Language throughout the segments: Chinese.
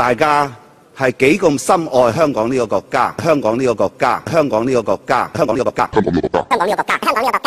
大家係幾咁深愛香港呢個國家？香港呢個國家？香港呢個國家？香港呢個國家？香港呢個國家？香港呢個國家？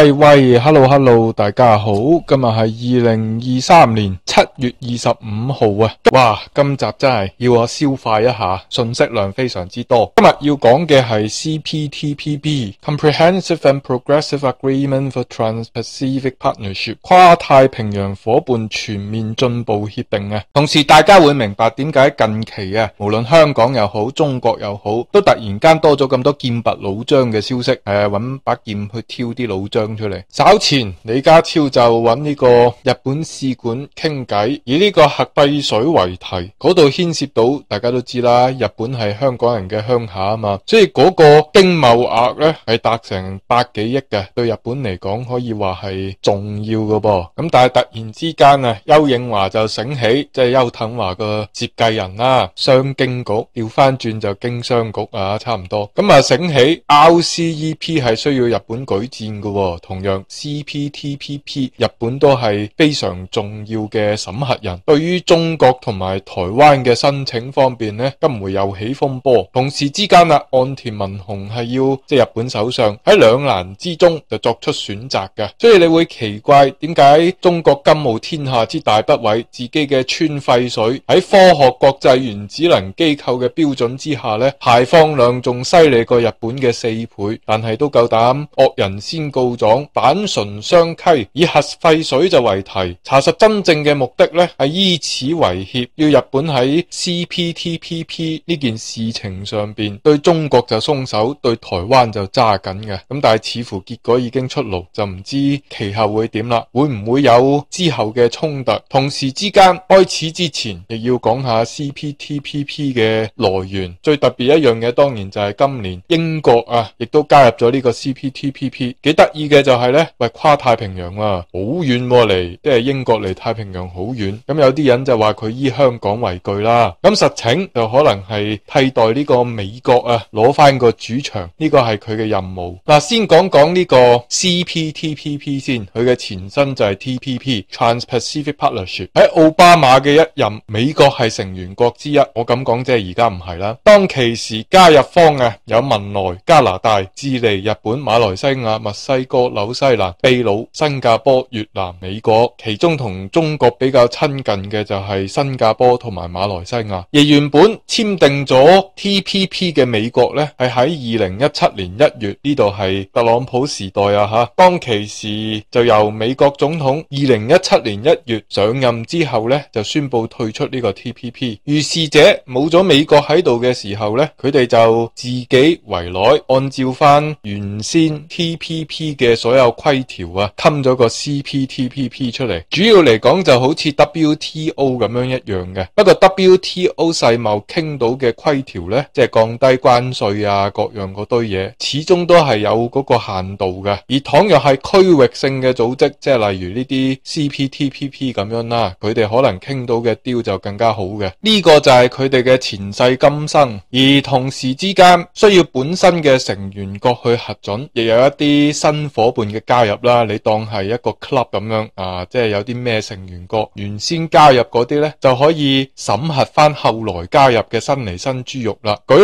喂喂，hello hello，大家好，今日系二零二三年七月二十五号啊！哇，今集真系要我消化一下，信息量非常之多。今日要讲嘅系 CPTPP Comprehensive and Progressive Agreement for Trans-Pacific Partnership 跨太平洋伙伴全面进步协定啊。同时，大家会明白点解近期啊，无论香港又好，中国又好，都突然间多咗咁多剑拔弩张嘅消息，诶、啊，揾把剑去挑啲老张。出嚟，稍前李家超就揾呢个日本使馆倾偈，以呢个核废水为题，嗰度牵涉到大家都知啦，日本系香港人嘅乡下啊嘛，所以嗰个经贸额咧系达成百几亿嘅，对日本嚟讲可以话系重要噶噃。咁但系突然之间啊，邱应华就醒起，即系邱腾华嘅接继人啦，商经局调翻转就经商局啊，差唔多。咁啊醒起，OCEP 系需要日本举荐噶。同样 CPTPP，日本都系非常重要嘅审核人。对于中国同埋台湾嘅申请方面呢，今回又起风波。同时之间啊，岸田文雄系要即系日本首相喺两难之中就作出选择嘅。所以你会奇怪点解中国金无天下之大不伟，自己嘅川废水喺科学国际原子能机构嘅标准之下呢，排放量仲犀利过日本嘅四倍，但系都够胆恶人先告咗。讲板唇相欺，以核废水就为题，查实真正嘅目的咧系以此为胁，要日本喺 CPTPP 呢件事情上边对中国就松手，对台湾就揸紧嘅。咁但系似乎结果已经出炉，就唔知其后会点啦，会唔会有之后嘅冲突？同时之间，开始之前，亦要讲下 CPTPP 嘅来源。最特别一样嘅，当然就系今年英国啊，亦都加入咗呢个 CPTPP，几得意嘅。就係咧，喂，跨太平洋啊，好遠嚟，即係英國嚟太平洋好遠。咁有啲人就話佢以香港為據啦。咁實情就可能係替代呢個美國啊，攞翻個主場，呢個係佢嘅任務。嗱，先講講呢個 CPTPP 先，佢嘅前身就係 TPP Trans Pacific Partnership 喺奧巴馬嘅一任，美國係成員國之一。我咁講即係而家唔係啦。當其時加入方啊，有文萊、加拿大、智利、日本、馬來西亞、墨西哥。纽西兰、秘鲁、新加坡、越南、美国，其中同中国比较亲近嘅就系新加坡同埋马来西亚。而原本签订咗 TPP 嘅美国呢，系喺二零一七年一月呢度系特朗普时代啊，吓当其时就由美国总统二零一七年一月上任之后呢，就宣布退出呢个 TPP。预示者冇咗美国喺度嘅时候呢，佢哋就自己围内按照翻原先 TPP 嘅。嘅所有規條啊，冚咗個 CPTPP 出嚟，主要嚟講就好似 WTO 咁樣一樣嘅。不過 WTO 世貿傾到嘅規條咧，即係降低關税啊，各樣嗰堆嘢，始終都係有嗰個限度嘅。而倘若係區域性嘅組織，即係例如呢啲 CPTPP 咁樣啦，佢哋可能傾到嘅雕就更加好嘅。呢個就係佢哋嘅前世今生。而同时之間需要本身嘅成員国去核准，亦有一啲新。伙伴嘅加入啦，你当系一个 club 咁样啊，即系有啲咩成员国原先加入嗰啲咧就可以审核翻后来加入嘅新嚟新猪肉啦。举例，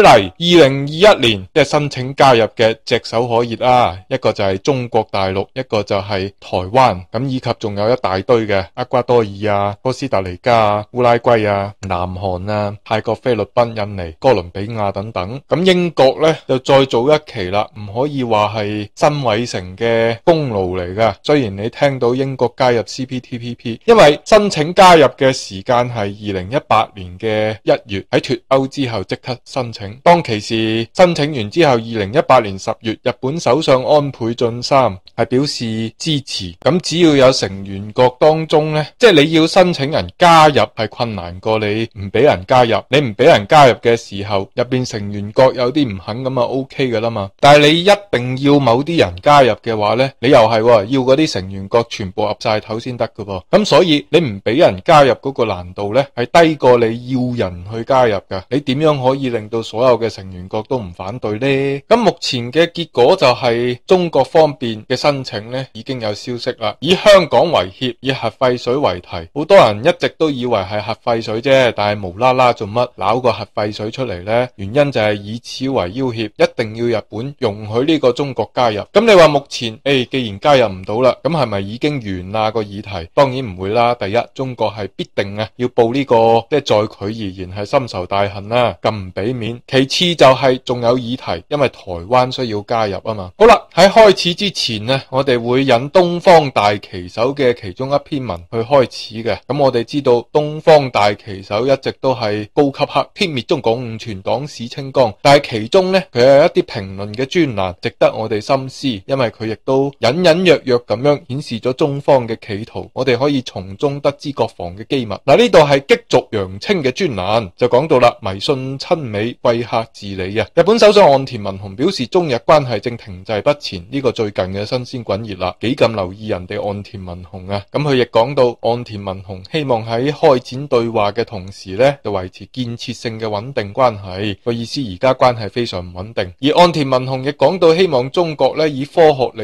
二零二一年即系申请加入嘅只手可热啦，一个就系中国大陆，一个就系台湾，咁以及仲有一大堆嘅厄瓜多尔啊、哥斯达黎加啊、乌拉圭啊、南韩啊、泰国、菲律宾、印尼、哥伦比亚等等。咁英国咧就再早一期啦，唔可以话系新伟成嘅。嘅功勞嚟噶，雖然你聽到英國加入 CPTPP，因為申請加入嘅時間係二零一八年嘅一月，喺脱歐之後即刻申請。當其時申請完之後，二零一八年十月，日本首相安倍晋三係表示支持。咁只要有成員國當中呢，即係你要申請人加入係困難過你唔俾人加入，你唔俾人加入嘅時候，入边成員國有啲唔肯咁啊 OK 噶啦嘛。但係你一定要某啲人加入嘅。话咧，你又系要嗰啲成员国全部岌晒头先得噶噃，咁所以你唔俾人加入嗰个难度咧，系低过你要人去加入噶。你点样可以令到所有嘅成员国都唔反对呢？咁目前嘅结果就系中国方面嘅申请咧已经有消息啦，以香港为协，以核废水为题，好多人一直都以为系核废水啫，但系无啦啦做乜捞个核废水出嚟呢？原因就系以此为要挟，一定要日本容许呢个中国加入。咁你话目前？诶，既然加入唔到啦，咁系咪已经完啦个议题？当然唔会啦。第一，中国系必定啊要报呢个，即系在佢而言系深仇大恨啦，咁唔俾面。其次就系仲有议题，因为台湾需要加入啊嘛。好啦，喺开始之前呢，我哋会引东方大旗手嘅其中一篇文去开始嘅。咁我哋知道东方大旗手一直都系高级黑，歼灭中共五全党史清光。但系其中呢，佢有一啲评论嘅专栏值得我哋深思，因为佢。亦都隐隐约约咁样显示咗中方嘅企图，我哋可以从中得知国防嘅机密。嗱，呢度系激浊扬清嘅专栏就讲到啦，迷信亲美、贵客治理啊！日本首相岸田文雄表示，中日关系正停滞不前，呢个最近嘅新鲜滚热啦。几咁留意人哋岸田文雄啊！咁佢亦讲到，岸田文雄希望喺开展对话嘅同时呢，就维持建设性嘅稳定关系。个意思而家关系非常唔稳定。而岸田文雄亦讲到，希望中国呢以科学嚟。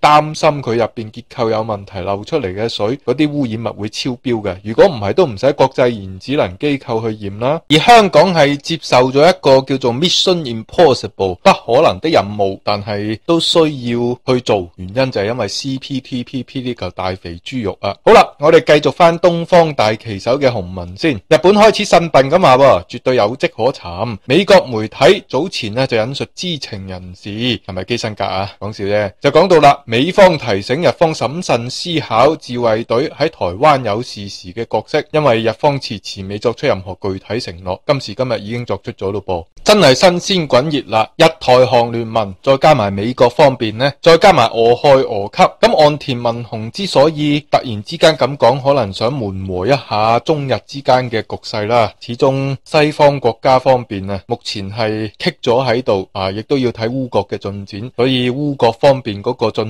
擔心佢入边結構有問題，流出嚟嘅水嗰啲污染物會超標嘅。如果唔係，都唔使國際原子能機構去驗啦。而香港係接受咗一個叫做 Mission Impossible 不可能的任務，但係都需要去做。原因就係因為 CPTPP 呢嚿大肥豬肉啊。好啦，我哋繼續翻東方大旗手嘅紅文先。日本開始呻笨咁话，喎，絕對有跡可查。美國媒體早前呢就引述知情人士係咪基辛格啊講笑啫，就講到啦。美方提醒日方审慎思考自卫队喺台湾有事时嘅角色，因为日方迟迟未作出任何具体承诺，今时今日已经作出咗咯噃，真系新鲜滚热啦！一台韩联盟再加埋美国方面咧，再加埋俄亥俄级，咁岸田文雄之所以突然之间咁讲，可能想缓和一下中日之间嘅局势啦。始终西方国家方面啊，目前系棘咗喺度啊，亦都要睇乌国嘅进展，所以乌国方面嗰个进。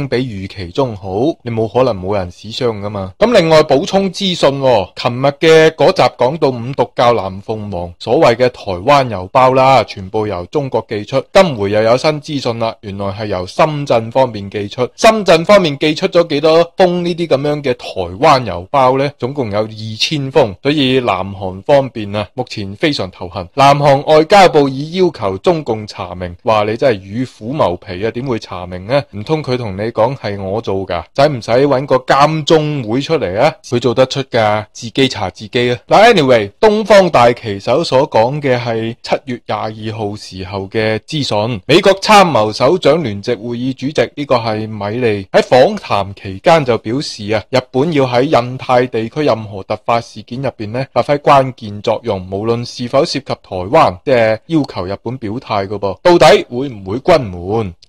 比预期中好，你冇可能冇人死伤噶嘛？咁另外补充资讯，琴日嘅嗰集讲到五毒教南凤凰，所谓嘅台湾邮包啦，全部由中国寄出。今回又有新资讯啦，原来系由深圳方面寄出。深圳方面寄出咗几多封呢啲咁样嘅台湾邮包呢？总共有二千封，所以南韩方面啊，目前非常头痕。南韩外交部已要求中共查明，话你真系与虎谋皮啊？点会查明呢？唔通佢同你？讲系我做噶，使唔使搵个监中会出嚟啊？佢做得出噶，自己查自己啊！嗱，anyway，东方大旗手所讲嘅系七月廿二号时候嘅资讯。美国参谋长联席会议主席呢个系米利喺访谈期间就表示啊，日本要喺印太地区任何突发事件入边咧发挥关键作用，无论是否涉及台湾，即系要求日本表态噶噃，到底会唔会军门？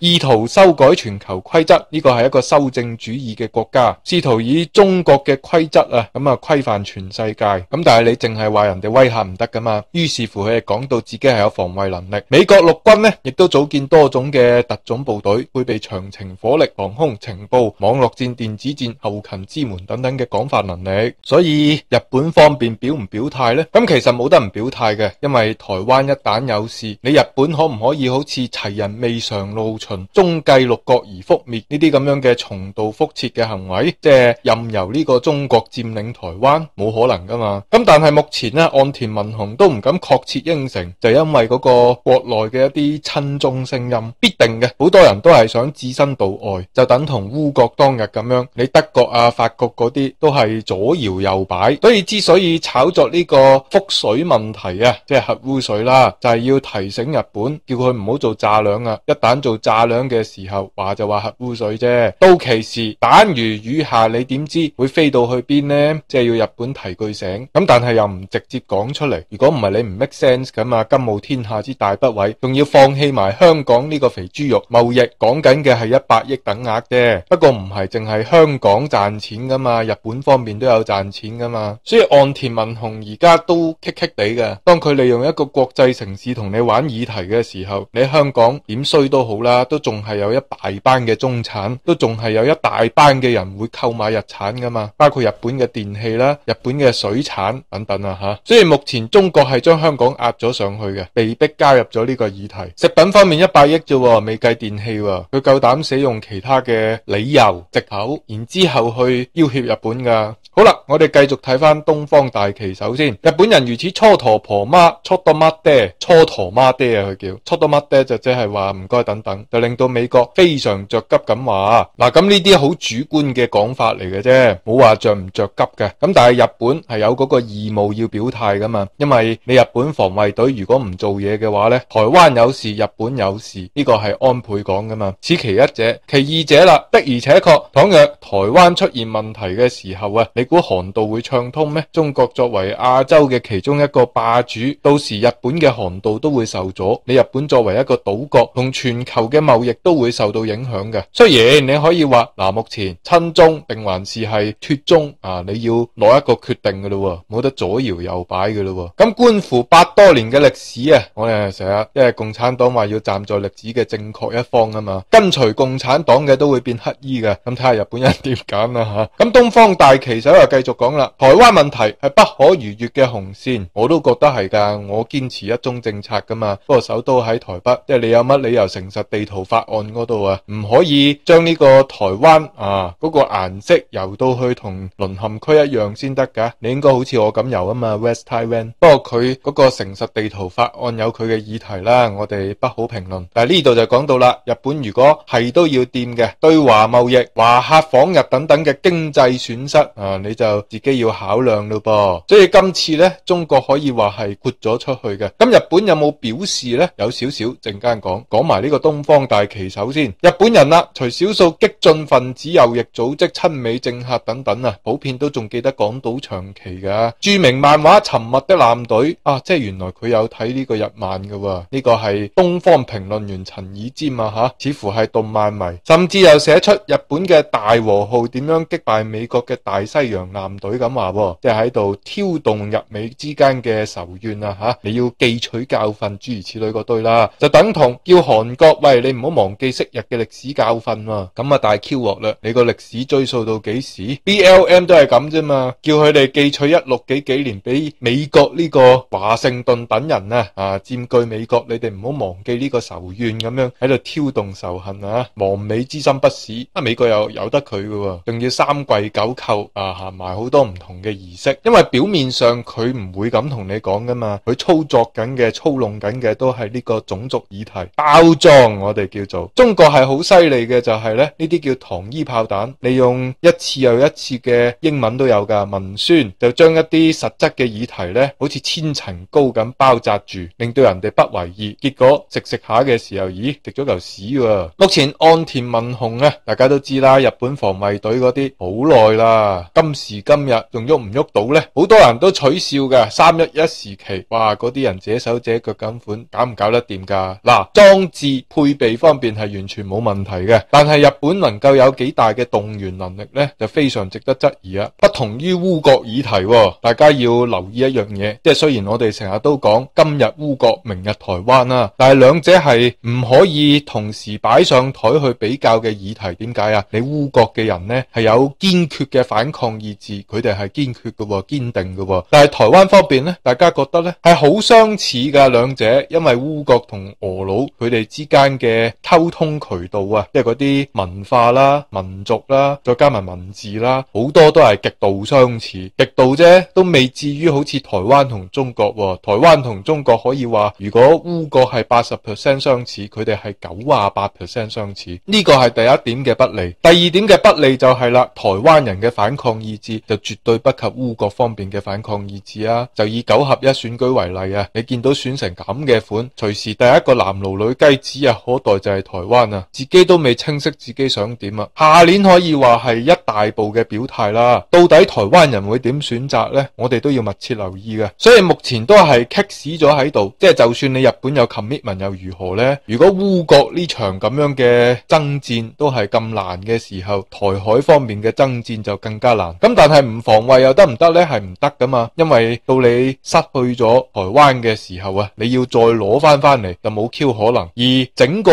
意圖修改全球規則，呢個係一個修正主義嘅國家，試圖以中國嘅規則啊咁啊規範全世界。咁但係你淨係話人哋威嚇唔得噶嘛？於是乎佢哋講到自己係有防衛能力。美國陸軍呢，亦都組建多種嘅特種部隊，配備長程火力、防空、情報、網絡戰、電子戰、後勤支援等等嘅廣泛能力。所以日本方便表唔表態呢？咁其實冇得唔表態嘅，因為台灣一旦有事，你日本可唔可以好似齊人未上路？中計六國而覆滅呢啲咁樣嘅重蹈覆辙嘅行為，即係任由呢個中國佔領台灣，冇可能噶嘛。咁但係目前呢，岸田文雄都唔敢確切應承，就因為嗰個國內嘅一啲親中聲音，必定嘅好多人都係想置身度外，就等同烏國當日咁樣。你德國啊、法國嗰啲都係左搖右擺，所以之所以炒作呢個覆水問題啊，即係核污水啦，就係要提醒日本，叫佢唔好做炸兩啊，一旦做炸。两嘅时候话就话核污水啫，到其时但如雨下，你点知会飞到去边呢？即系要日本提句醒，咁但系又唔直接讲出嚟。如果唔系你唔 make sense 咁嘛，金乌天下之大不伟，仲要放弃埋香港呢个肥猪肉贸易，讲紧嘅系一百亿等额啫。不过唔系净系香港赚钱噶嘛，日本方面都有赚钱噶嘛。所以岸田文雄而家都棘棘地嘅。当佢利用一个国际城市同你玩议题嘅时候，你香港点衰都好啦。都仲係有一大班嘅中產，都仲係有一大班嘅人會購買日產噶嘛？包括日本嘅電器啦、日本嘅水產等等啊吓。雖然目前中國係將香港壓咗上去嘅，被逼加入咗呢個議題。食品方面一百億啫喎，未計電器喎，佢夠膽使用其他嘅理由藉口，然之後去要挟日本噶。好啦，我哋繼續睇翻東方大旗手先。日本人如此蹉跎婆媽，蹉跎妈爹？蹉陀媽爹啊！佢叫蹉跎妈爹就即係話唔該等等。令到美國非常着急咁話，嗱咁呢啲好主觀嘅講法嚟嘅啫，冇話着唔着急嘅。咁但係日本係有嗰個義務要表態噶嘛，因為你日本防衛隊如果唔做嘢嘅話呢台灣有事，日本有事，呢個係安倍講噶嘛。此其一者，其二者啦，的而且確，倘若台灣出現問題嘅時候啊，你估航道會暢通咩？中國作為亞洲嘅其中一個霸主，到時日本嘅航道都會受阻。你日本作為一個島國，同全球嘅。贸易都会受到影响嘅。虽然你可以话嗱，目前亲中定还是系脱中啊，你要攞一个决定噶咯，冇得左摇右摆噶咯。咁关乎百多年嘅历史啊，我哋成日，因为共产党话要站在历史嘅正确一方啊嘛，跟随共产党嘅都会变黑衣嘅。咁睇下日本人点拣啦吓。咁东方大旗手又继续讲啦，台湾问题系不可逾越嘅红线，我都觉得系噶，我坚持一中政策噶嘛。不过首都喺台北，即系你有乜理由诚实地图？法案嗰度啊，唔可以将呢个台湾啊嗰个颜色游到去同沦陷区一样先得噶。你应该好似我咁游啊嘛，West Taiwan。不过佢嗰个诚实地图法案有佢嘅议题啦，我哋不好评论。但系呢度就讲到啦，日本如果系都要掂嘅对华贸易、华客访日等等嘅经济损失啊，你就自己要考量咯噃。所以今次咧，中国可以话系豁咗出去嘅。咁日本有冇表示咧？有少少阵间讲讲埋呢个东方。大其手先，日本人啦，除少数激进分子、右翼组织、亲美政客等等啊，普遍都仲记得港岛长期噶。著名漫画《沉默的舰队》啊，即系原来佢有睇呢个日漫噶，呢个系东方评论员陈以尖啊，吓，似乎系动漫迷，甚至又写出日本嘅大和号点样击败美国嘅大西洋舰队咁话，即系喺度挑动日美之间嘅仇怨啊，吓，你要记取教训，诸如此类嗰堆啦，就等同叫韩国喂你。你唔好忘记昔日嘅历史教训喎，咁啊大 Q 镬啦！你个历史追溯到几时？B L M 都系咁啫嘛，叫佢哋记取一六几几年，俾美国呢个华盛顿等人啊啊占据美国，你哋唔好忘记呢个仇怨咁样喺度挑动仇恨啊！亡美之心不死，啊美国有由得佢噶，仲要三跪九叩啊行埋好多唔同嘅仪式，因为表面上佢唔会咁同你讲噶嘛，佢操作紧嘅操弄紧嘅都系呢个种族议题包装我哋。叫做中國係好犀利嘅，就係咧呢啲叫糖衣炮彈，利用一次又一次嘅英文都有噶文宣，就將一啲實質嘅議題咧，好似千層糕咁包扎住，令到人哋不為意。結果食食下嘅時候，咦？食咗嚿屎喎！目前安田文雄啊，大家都知啦，日本防卫隊嗰啲好耐啦，今時今日仲喐唔喐到咧？好多人都取笑噶三一一時期，哇！嗰啲人者手者腳咁款，搞唔搞得掂噶？嗱，裝置配備。地方边系完全冇问题嘅，但系日本能够有几大嘅动员能力呢，就非常值得质疑啊！不同于乌国议题，大家要留意一样嘢，即系虽然我哋成日都讲今日乌国，明日台湾啦，但系两者系唔可以同时摆上台去比较嘅议题。点解啊？你乌国嘅人呢，系有坚决嘅反抗意志，佢哋系坚决噶，坚定噶，但系台湾方面呢，大家觉得呢系好相似噶两者，因为乌国同俄佬佢哋之间嘅。溝通渠道啊，即係嗰啲文化啦、民族啦，再加埋文字啦，好多都係極度相似。極度啫，都未至於好似台灣同中國喎。台灣同中國可以話，如果烏國係八十 percent 相似，佢哋係九啊八 percent 相似。呢個係第一點嘅不利。第二點嘅不利就係啦，台灣人嘅反抗意志就絕對不及烏國方面嘅反抗意志啊。就以九合一選舉為例啊，你見到選成咁嘅款，隨時第一個男奴女雞子啊可。就係台灣啊，自己都未清晰自己想點啊。下年可以話係一大步嘅表態啦。到底台灣人會點選擇呢？我哋都要密切留意嘅。所以目前都係棘死咗喺度，即係就算你日本有 commitment 又如何呢？如果烏國呢場咁樣嘅爭戰都係咁難嘅時候，台海方面嘅爭戰就更加難。咁但係唔防卫又得唔得呢？係唔得噶嘛。因為到你失去咗台灣嘅時候啊，你要再攞翻翻嚟就冇 Q 可能。而整個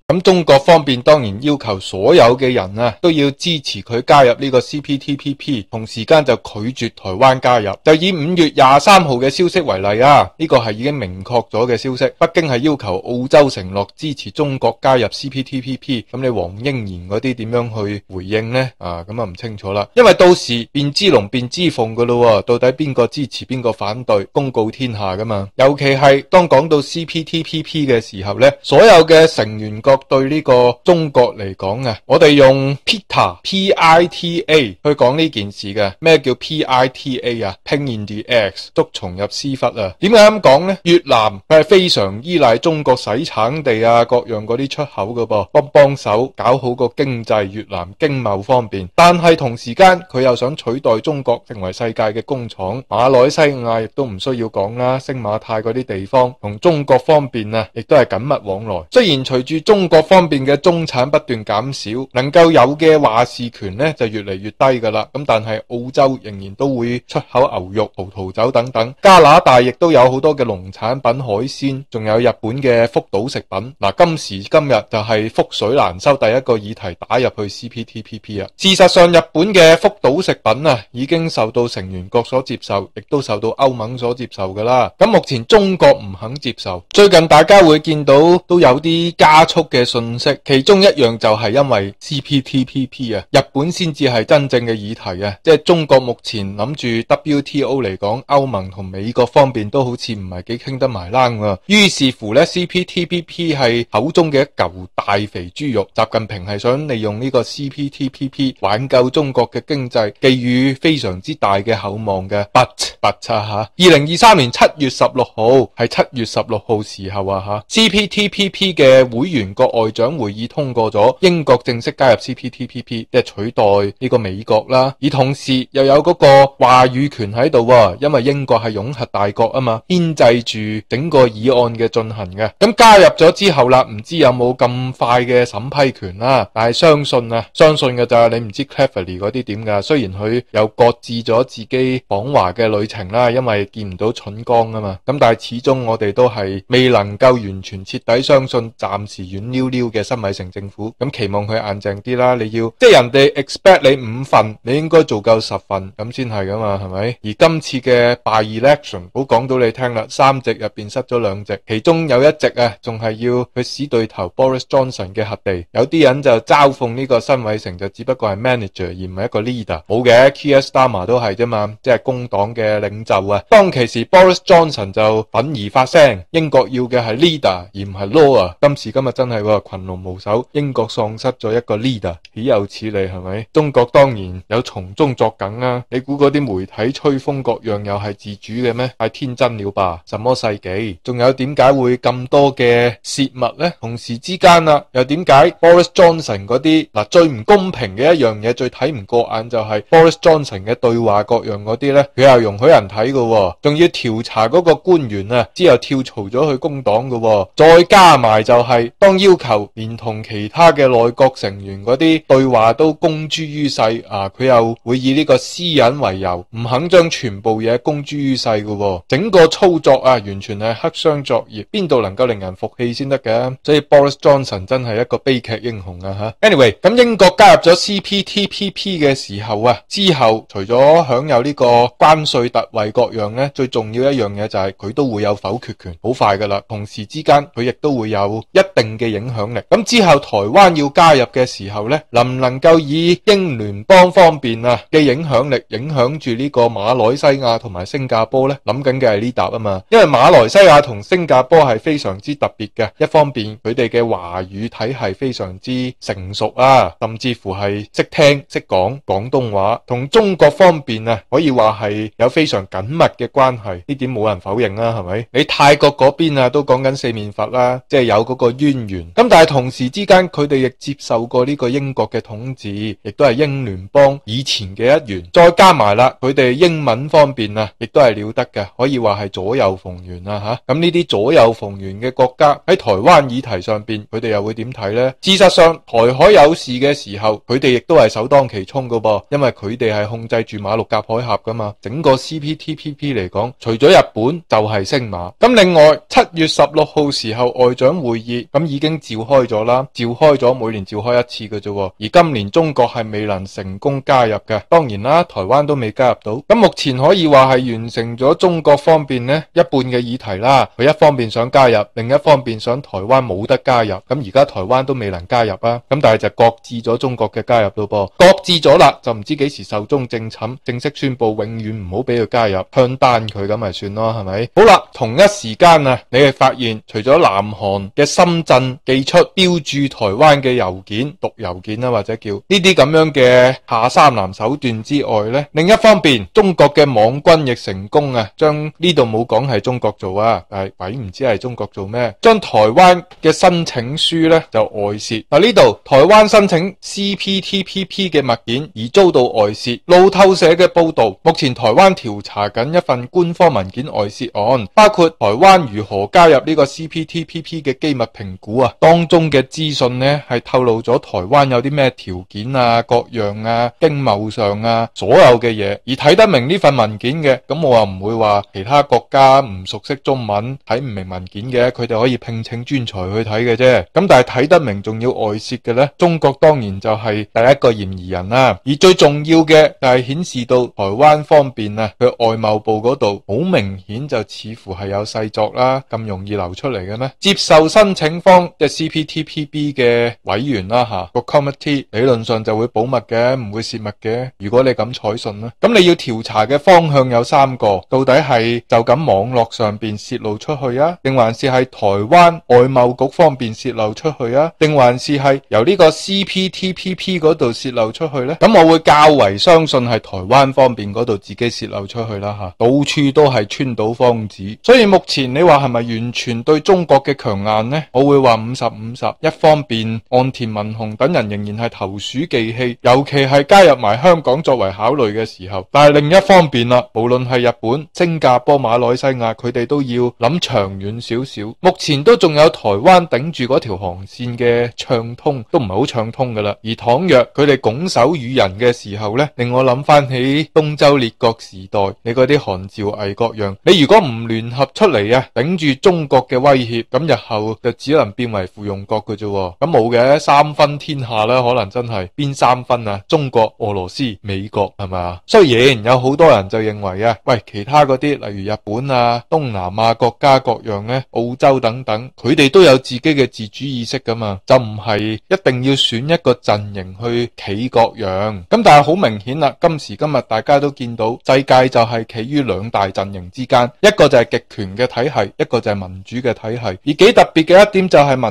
咁中国方面当然要求所有嘅人啊都要支持佢加入呢个 CPTPP，同时间就拒绝台湾加入。就以五月廿三号嘅消息为例啊，呢个系已经明确咗嘅消息。北京系要求澳洲承诺支持中国加入 CPTPP，咁你黄英贤嗰啲点样去回应呢？啊，咁啊唔清楚啦，因为到时变之龙变之凤噶咯，到底边个支持边个反对，公告天下噶嘛？尤其系当讲到 CPTPP 嘅时候呢，所有嘅成员国。对呢个中国嚟讲嘅，我哋用 PITA P I T A 去讲呢件事嘅，咩叫 P I T A 啊？拼 h e X，捉虫入斯忽啊！点解咁讲呢？越南佢系非常依赖中国洗产地啊，各样嗰啲出口噶噃，帮帮手搞好个经济，越南经贸方便。但系同时间佢又想取代中国成为世界嘅工厂。马来西亚亦都唔需要讲啦，星马泰嗰啲地方同中国方便啊，亦都系紧密往来。虽然随住中各方面嘅中產不斷減少，能夠有嘅話事權呢就越嚟越低噶啦。咁但係澳洲仍然都會出口牛肉、葡萄酒等等，加拿大亦都有好多嘅農產品、海鮮，仲有日本嘅福島食品。嗱，今時今日就係覆水難收，第一個議題打入去 CPTPP 啊。事實上，日本嘅福島食品啊已經受到成員國所接受，亦都受到歐盟所接受噶啦。咁目前中國唔肯接受，最近大家會見到都有啲加速嘅。嘅信息，其中一樣就係因為 CPTPP 啊，日本先至係真正嘅議題啊。即係中國目前諗住 WTO 嚟講，歐盟同美國方面都好似唔係幾傾得埋冷啊。於是乎咧，CPTPP 係口中嘅一嚿大肥豬肉。習近平係想利用呢個 CPTPP 挽救中國嘅經濟，寄予非常之大嘅厚望嘅。But but 啊，二零二三年七月十六號係七月十六號時候啊，吓 CPTPP 嘅會員。国外长会议通过咗英国正式加入 CPTPP，即系取代呢个美国啦。而同时又有嗰个话语权喺度因为英国系拥核大国啊嘛，牵制住整个议案嘅进行嘅。咁加入咗之后啦，唔知有冇咁快嘅审批权啦？但系相信啊，相信嘅咋，你唔知 c l a v e r l y 嗰啲点噶？虽然佢有搁置咗自己访华嘅旅程啦，因为见唔到蠢光啊嘛。咁但系始终我哋都系未能够完全彻底相信，暂时远。溜溜嘅新米城政府咁期望佢硬净啲啦，你要即系人哋 expect 你五份，你应该做够十份咁先系噶嘛，系咪？而今次嘅 by-election，好讲到你听啦，三席入边失咗两席，其中有一席啊，仲系要去死对头 Boris Johnson 嘅核地。有啲人就嘲讽呢个新米城就只不过系 manager 而唔系一个 leader，冇嘅 k s Starmer 都系啫嘛，即系工党嘅领袖啊。当其时 Boris Johnson 就忿而发声，英国要嘅系 leader 而唔系 law 啊，今时今日真系。群龍無首，英國喪失咗一個 leader，岂有此理係咪？中國當然有從中作梗啊！你估嗰啲媒體吹風各樣又係自主嘅咩？太天真了吧！什麼世紀？仲有點解會咁多嘅泄密呢？同时之間啊，又點解？Boris Johnson 嗰啲嗱最唔公平嘅一樣嘢，最睇唔過眼就係 Boris Johnson 嘅對話各樣嗰啲呢？佢又容許人睇嘅喎，仲要調查嗰個官員啊，之後跳槽咗去工黨嘅喎，再加埋就係当要。要求连同其他嘅内阁成员嗰啲对话都公诸于世啊！佢又会以呢个私隐为由，唔肯将全部嘢公诸于世噶。整个操作啊，完全系黑箱作业，边度能够令人服气先得嘅？所以 Boris Johnson 真系一个悲剧英雄啊！吓，Anyway，咁英国加入咗 CPTPP 嘅时候啊，之后除咗享有呢个关税特惠各样呢，最重要一样嘢就系佢都会有否决权，好快噶啦。同时之间，佢亦都会有一定嘅影。影响力咁之后，台湾要加入嘅时候呢，能唔能够以英联邦方面啊嘅影响力影响住呢个马来西亚同埋新加坡呢？谂紧嘅系呢答啊嘛，因为马来西亚同新加坡系非常之特别嘅，一方面佢哋嘅华语体系非常之成熟啊，甚至乎系识听识讲广东话，同中国方面啊，可以话系有非常紧密嘅关系，呢点冇人否认啦，系咪？你泰国嗰边啊，都讲紧四面佛啦，即系有嗰个渊源。咁但係同時之間，佢哋亦接受過呢個英國嘅統治，亦都係英聯邦以前嘅一員。再加埋啦，佢哋英文方面啊，亦都係了得嘅，可以話係左右逢源啦吓。咁呢啲左右逢源嘅國家喺台灣議題上边，佢哋又會點睇呢？事實上，台海有事嘅時候，佢哋亦都係首當其衝噶噃，因為佢哋係控制住馬六甲海峽噶嘛。整個 CPTPP 嚟講，除咗日本就係星馬。咁另外七月十六號時候外長會議咁已經。召开咗啦，召开咗每年召开一次嘅啫。而今年中国系未能成功加入嘅，当然啦，台湾都未加入到。咁目前可以话系完成咗中国方面呢一半嘅议题啦。佢一方面想加入，另一方面想台湾冇得加入。咁而家台湾都未能加入啊。咁但系就搁置咗中国嘅加入咯噃，搁置咗啦，就唔知几时寿终正寝，正式宣布永远唔好俾佢加入，向单佢咁咪算咯，系咪？好啦，同一时间啊，你哋发现除咗南韩嘅深圳。寄出标注台湾嘅邮件，读邮件啦，或者叫呢啲咁样嘅下三男手段之外咧。另一方面，中国嘅网军亦成功啊，将呢度冇讲系中国做啊，但鬼唔知系中国做咩，将台湾嘅申请书咧就外泄嗱。呢度台湾申请 CPTPP 嘅物件而遭到外泄。路透社嘅报道，目前台湾调查紧一份官方文件外泄案，包括台湾如何加入呢个 CPTPP 嘅机密评估啊。当中嘅资讯呢，系透露咗台湾有啲咩条件啊、各样啊、经贸上啊所有嘅嘢，而睇得明呢份文件嘅，咁我话唔会话其他国家唔熟悉中文睇唔明文件嘅，佢哋可以聘请专才去睇嘅啫。咁但系睇得明仲要外泄嘅呢，中国当然就系第一个嫌疑人啦。而最重要嘅就系显示到台湾方边啊，佢外贸部嗰度好明显就似乎系有细作啦，咁容易流出嚟嘅咩？接受申请方。即系 CPTPP 嘅委員啦，吓，個 committee 理論上就會保密嘅，唔會泄密嘅。如果你敢采信啦，咁你要調查嘅方向有三個，到底係就咁網絡上边泄露出去啊，定還是系台灣外貿局方邊泄露出去啊，定還是係由呢個 CPTPP 嗰度泄露出去呢？咁我會較為相信係台灣方面嗰度自己泄露出去啦，吓，到處都係川島方子。所以目前你話係咪完全對中國嘅強硬呢？我會話。五十五十，一方面，岸田文雄等人仍然系投鼠忌器，尤其系加入埋香港作为考虑嘅时候。但系另一方面啦，无论系日本、新加坡、马来西亚，佢哋都要谂长远少少。目前都仲有台湾顶住嗰条航线嘅畅通，都唔系好畅通噶啦。而倘若佢哋拱手与人嘅时候咧，令我谂翻起东周列国时代，你嗰啲韩赵魏各样，你如果唔联合出嚟啊，顶住中国嘅威胁，咁日后就只能变为。系附庸国嘅啫，咁冇嘅三分天下咧，可能真系边三分啊？中国、俄罗斯、美国系咪啊？虽然有好多人就认为啊，喂，其他嗰啲例如日本啊、东南亚国家各样咧、澳洲等等，佢哋都有自己嘅自主意识噶嘛，就唔系一定要选一个阵营去企各样。咁但系好明显啦，今时今日大家都见到世界就系企于两大阵营之间，一个就系极权嘅体系，一个就系民主嘅体系。而几特别嘅一点就系民。